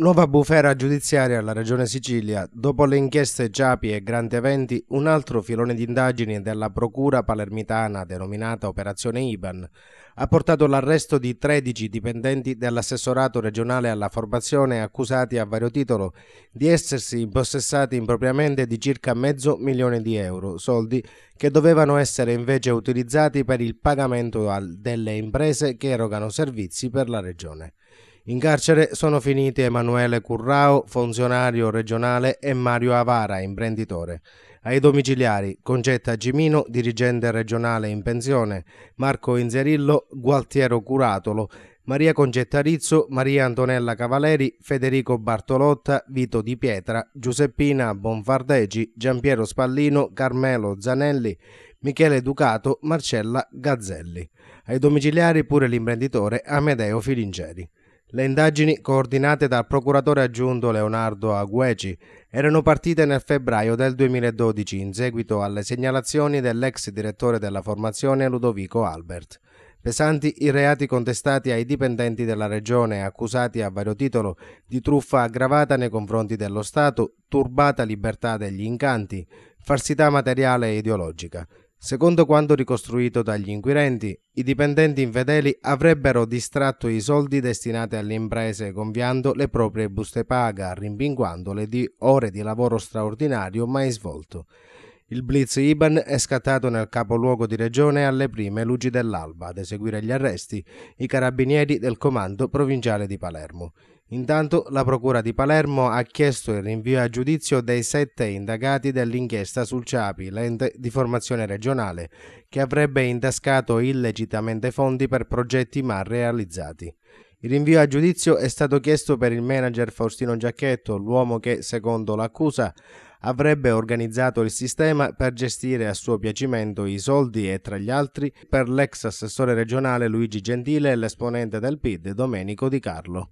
Nuova bufera giudiziaria alla Regione Sicilia. Dopo le inchieste Giapi e Grande Eventi, un altro filone di indagini della Procura palermitana, denominata Operazione IBAN, ha portato all'arresto di 13 dipendenti dell'assessorato regionale alla formazione accusati a vario titolo di essersi impossessati impropriamente di circa mezzo milione di euro, soldi che dovevano essere invece utilizzati per il pagamento delle imprese che erogano servizi per la Regione. In carcere sono finiti Emanuele Currao, funzionario regionale, e Mario Avara, imprenditore. Ai domiciliari Concetta Gimino, dirigente regionale in pensione, Marco Inzerillo, Gualtiero Curatolo, Maria Concetta Rizzo, Maria Antonella Cavaleri, Federico Bartolotta, Vito Di Pietra, Giuseppina Bonfardegi, Giampiero Spallino, Carmelo Zanelli, Michele Ducato, Marcella Gazzelli. Ai domiciliari pure l'imprenditore Amedeo Filingeri. Le indagini, coordinate dal procuratore aggiunto Leonardo Agueci, erano partite nel febbraio del 2012 in seguito alle segnalazioni dell'ex direttore della formazione Ludovico Albert. Pesanti i reati contestati ai dipendenti della regione accusati a vario titolo di truffa aggravata nei confronti dello Stato, turbata libertà degli incanti, falsità materiale e ideologica. Secondo quanto ricostruito dagli inquirenti, i dipendenti infedeli avrebbero distratto i soldi destinati alle imprese gonfiando le proprie buste paga, rimpinguandole di ore di lavoro straordinario mai svolto. Il blitz IBAN è scattato nel capoluogo di regione alle prime luci dell'alba ad eseguire gli arresti i carabinieri del comando provinciale di Palermo. Intanto la Procura di Palermo ha chiesto il rinvio a giudizio dei sette indagati dell'inchiesta sul CIAPI, l'ente di formazione regionale, che avrebbe intascato illecitamente fondi per progetti mal realizzati. Il rinvio a giudizio è stato chiesto per il manager Faustino Giacchetto, l'uomo che, secondo l'accusa, avrebbe organizzato il sistema per gestire a suo piacimento i soldi e tra gli altri per l'ex assessore regionale Luigi Gentile e l'esponente del PID Domenico Di Carlo.